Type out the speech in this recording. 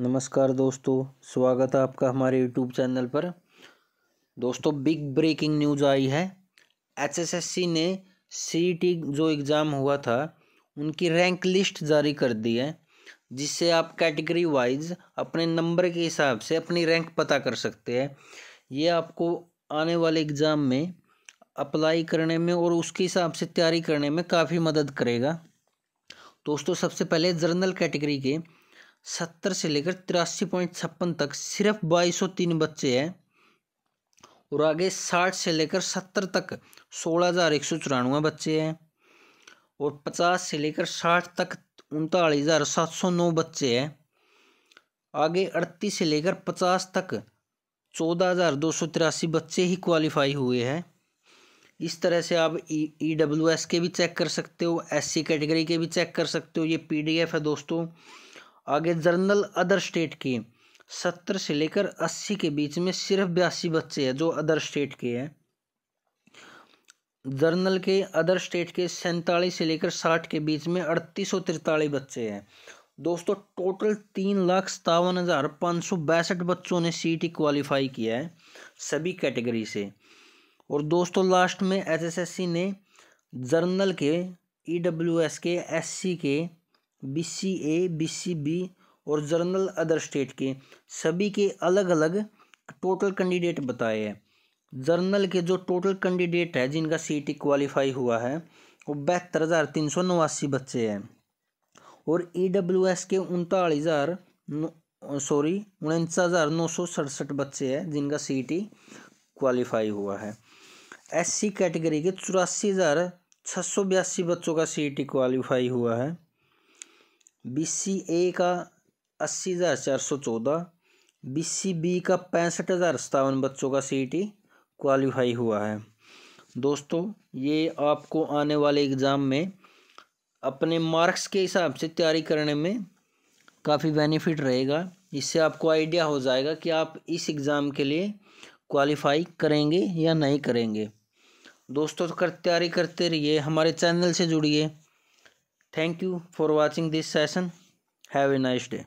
नमस्कार दोस्तों स्वागत है आपका हमारे यूट्यूब चैनल पर दोस्तों बिग ब्रेकिंग न्यूज़ आई है एचएसएससी ने सी जो एग्ज़ाम हुआ था उनकी रैंक लिस्ट जारी कर दी है जिससे आप कैटेगरी वाइज अपने नंबर के हिसाब से अपनी रैंक पता कर सकते हैं ये आपको आने वाले एग्ज़ाम में अप्लाई करने में और उसके हिसाब से तैयारी करने में काफ़ी मदद करेगा दोस्तों सबसे पहले जर्नल कैटेगरी के सत्तर से लेकर तिरासी पॉइंट छप्पन तक सिर्फ बाईस सौ तीन बच्चे हैं और आगे साठ से लेकर सत्तर तक सोलह हज़ार एक सौ चौरानवे बच्चे हैं और पचास से लेकर साठ तक उनतालीस हज़ार सात सौ नौ बच्चे हैं आगे अड़तीस से लेकर पचास तक चौदह हज़ार दो सौ तिरासी बच्चे ही क्वालिफाई हुए हैं इस तरह से आप ई डब्ल्यू एस के भी चेक कर सकते हो एस सी कैटेगरी के भी चेक कर सकते हो ये पी डी एफ है दोस्तों आगे जर्नल अदर स्टेट के सत्तर से लेकर अस्सी के बीच में सिर्फ बयासी बच्चे हैं जो अदर स्टेट के हैं जर्नल के अदर स्टेट के सैंतालीस से लेकर साठ के बीच में अड़तीस सौ तिरतालीस बच्चे हैं दोस्तों टोटल तीन लाख सतावन हज़ार पाँच सौ बैसठ बच्चों ने सी टी क्वालिफाई किया है सभी कैटेगरी से और दोस्तों लास्ट में एसएसएससी ने जर्नल के ईडब्ल्यूएस के एससी के बी ए बी बी और जर्नल अदर स्टेट के सभी के अलग अलग टोटल कैंडिडेट बताए हैं जर्नल के जो टोटल कैंडिडेट है जिनका सी टी क्वालिफाई हुआ है वो बहत्तर हज़ार तीन सौ नवासी बच्चे हैं और ई डब्ल्यू एस के उनतालीस हज़ार सॉरी उनचास हज़ार नौ सौ सड़सठ बच्चे हैं जिनका सी टी क्वालिफाई हुआ है एस सी कैटेगरी के चौरासी हज़ार छः सौ बयासी बच्चों का सी टी क्वालिफाई हुआ है बी सी ए का अस्सी हज़ार चार सौ चौदह बी सी बी का पैंसठ हज़ार सतावन बच्चों का सी टी क्वालिफाई हुआ है दोस्तों ये आपको आने वाले एग्ज़ाम में अपने मार्क्स के हिसाब से तैयारी करने में काफ़ी बेनिफिट रहेगा इससे आपको आइडिया हो जाएगा कि आप इस एग्ज़ाम के लिए क्वालिफाई करेंगे या नहीं करेंगे दोस्तों कर तैयारी करते रहिए हमारे चैनल से जुड़िए Thank you for watching this session. Have a nice day.